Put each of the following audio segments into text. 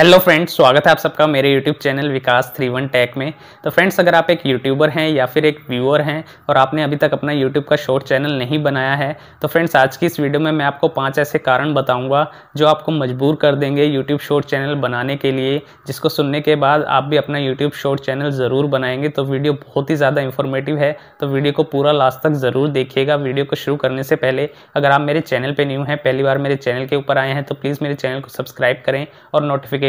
hello friends स्वागत है आप सबका मेरे YouTube channel Vikas three one tech में तो फ्रेंड्स अगर आप एक यूट्यूबर हैं या फिर एक व्यूअर हैं और आपने अभी तक अपना यूट्यूब का शॉर्ट चैनल नहीं बनाया है तो फ्रेंड्स आज की इस वीडियो में मैं आपको पांच ऐसे कारण बताऊंगा जो आपको मजबूर कर देंगे यूट्यूब शॉर्ट चैनल बनाने के लिए जिसको सुनने के बाद आप भी अपना यूट्यूब शॉर्ट चैनल ज़रूर बनाएंगे तो वीडियो बहुत ही ज़्यादा इन्फॉर्मेटिव है तो वीडियो को पूरा लास्ट तक ज़रूर देखिएगा वीडियो को शुरू करने से पहले अगर आप मेरे चैनल पर न्यू हैं पहली बार मेरे चैनल के ऊपर आए हैं तो प्लीज़ मेरे चैनल को सब्सक्राइब करें और नोटिफिकेशन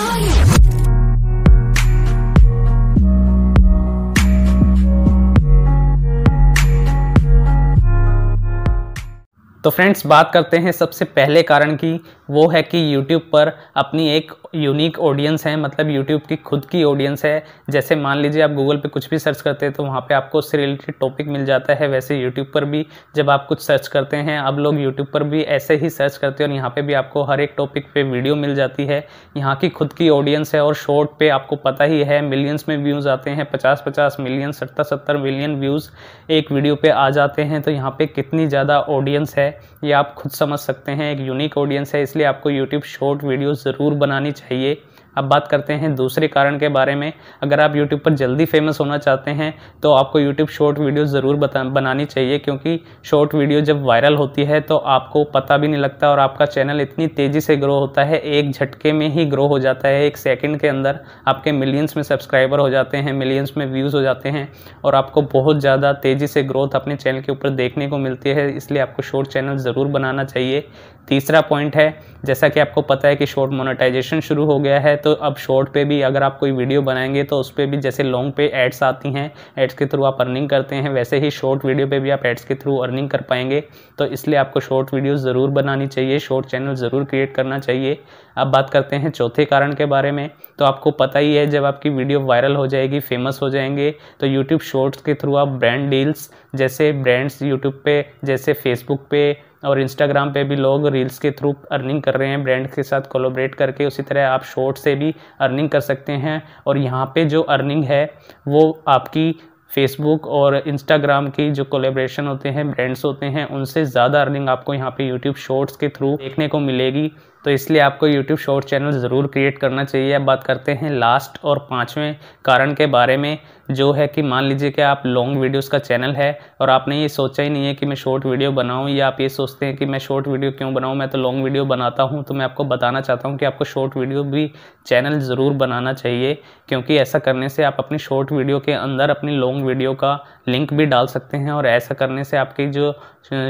तो फ्रेंड्स बात करते हैं सबसे पहले कारण की वो है कि यूट्यूब पर अपनी एक यूनिक ऑडियंस है मतलब यूट्यूब की खुद की ऑडियंस है जैसे मान लीजिए आप गूगल पे कुछ भी सर्च करते हैं तो वहाँ पे आपको उससे रिलेटेड टॉपिक मिल जाता है वैसे यूट्यूब पर भी जब आप कुछ सर्च करते हैं अब लोग यूट्यूब पर भी ऐसे ही सर्च करते हैं और यहाँ पर भी आपको हर एक टॉपिक पे वीडियो मिल जाती है यहाँ की खुद की ऑडियंस है और शॉर्ट पर आपको पता ही है मिलियंस में व्यूज़ आते हैं पचास पचास मिलियन सत्तर सत्तर मिलियन व्यूज़ एक वीडियो पर आ जाते हैं तो यहाँ पर कितनी ज़्यादा ऑडियंस है ये आप खुद समझ सकते हैं एक यूनिक ऑडियंस है इसलिए आपको यूट्यूब शॉर्ट वीडियो ज़रूर बनानी चाहिए अब बात करते हैं दूसरे कारण के बारे में अगर आप यूट्यूब पर जल्दी फेमस होना चाहते हैं तो आपको यूट्यूब शॉर्ट वीडियो ज़रूर बता बनानी चाहिए क्योंकि शॉर्ट वीडियो जब वायरल होती है तो आपको पता भी नहीं लगता और आपका चैनल इतनी तेज़ी से ग्रो होता है एक झटके में ही ग्रो हो जाता है एक सेकेंड के अंदर आपके मिलियंस में सब्सक्राइबर हो जाते हैं मिलियंस में व्यूज़ हो जाते हैं और आपको बहुत ज़्यादा तेज़ी से ग्रोथ अपने चैनल के ऊपर देखने को मिलती है इसलिए आपको शॉर्ट चैनल ज़रूर बनाना चाहिए तीसरा पॉइंट है जैसा कि आपको पता है कि शॉर्ट मोनेटाइजेशन शुरू हो गया है तो अब शॉर्ट पे भी अगर आप कोई वीडियो बनाएंगे तो उस पर भी जैसे लॉन्ग पे एड्स आती हैं एड्स के थ्रू आप अर्निंग करते हैं वैसे ही शॉर्ट वीडियो पे भी आप एड्स के थ्रू अर्निंग कर पाएंगे तो इसलिए आपको शॉर्ट वीडियो ज़रूर बनानी चाहिए शॉर्ट चैनल ज़रूर क्रिएट करना चाहिए अब बात करते हैं चौथे कारण के बारे में तो आपको पता ही है जब आपकी वीडियो वायरल हो जाएगी फेमस हो जाएंगे तो यूट्यूब शॉर्ट्स के थ्रू आप ब्रांड डील्स जैसे ब्रांड्स यूट्यूब पे जैसे फेसबुक पे और इंस्टाग्राम पे भी लोग रील्स के थ्रू अर्निंग कर रहे हैं ब्रांड के साथ कोलोब्रेट करके उसी तरह आप शॉर्ट से भी अर्निंग कर सकते हैं और यहाँ पे जो अर्निंग है वो आपकी फेसबुक और इंस्टाग्राम की जो कोलेब्रेशन होते हैं ब्रांड्स होते हैं उनसे ज़्यादा अर्निंग आपको यहाँ पे यूट्यूब शॉर्ट्स के थ्रू देखने को मिलेगी तो इसलिए आपको यूट्यूब शॉर्ट चैनल ज़रूर क्रिएट करना चाहिए अब बात करते हैं लास्ट और पाँचवें कारण के बारे में जो है कि मान लीजिए कि आप लॉन्ग वीडियोस का चैनल है और आपने ये सोचा ही नहीं है कि मैं शॉर्ट वीडियो बनाऊं या आप ये सोचते हैं कि मैं शॉर्ट वीडियो क्यों बनाऊं मैं तो लॉन्ग वीडियो बनाता हूं तो मैं आपको बताना चाहता हूं कि आपको शॉर्ट वीडियो भी चैनल ज़रूर बनाना चाहिए क्योंकि ऐसा करने से आप अपनी शॉर्ट वीडियो के अंदर अपनी लॉन्ग वीडियो का लिंक भी डाल सकते हैं और ऐसा करने से आपकी जो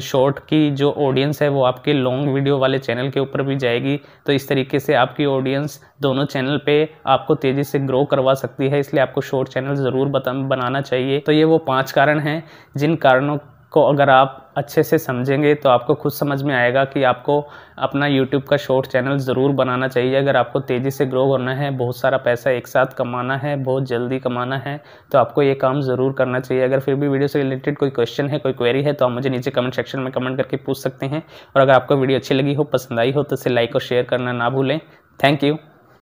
शॉर्ट की जो ऑडियंस है वो आपके लॉन्ग वीडियो वाले चैनल के ऊपर भी जाएगी जाएगी तो इस तरीके से आपकी ऑडियंस दोनों चैनल पे आपको तेज़ी से ग्रो करवा सकती है इसलिए आपको शॉर्ट चैनल ज़रूर बनाना चाहिए तो ये वो पांच कारण हैं जिन कारणों को अगर आप अच्छे से समझेंगे तो आपको खुद समझ में आएगा कि आपको अपना यूट्यूब का शॉर्ट चैनल ज़रूर बनाना चाहिए अगर आपको तेज़ी से ग्रो करना है बहुत सारा पैसा एक साथ कमाना है बहुत जल्दी कमाना है तो आपको ये काम ज़रूर करना चाहिए अगर फिर भी वीडियो से रिलेटेड कोई क्वेश्चन है कोई क्वेरी है तो आप मुझे नीचे कमेंट सेक्शन में कमेंट करके पूछ सकते हैं और अगर आपको वीडियो अच्छी लगी हो पसंद आई हो तो इसे लाइक और शेयर करना ना भूलें थैंक यू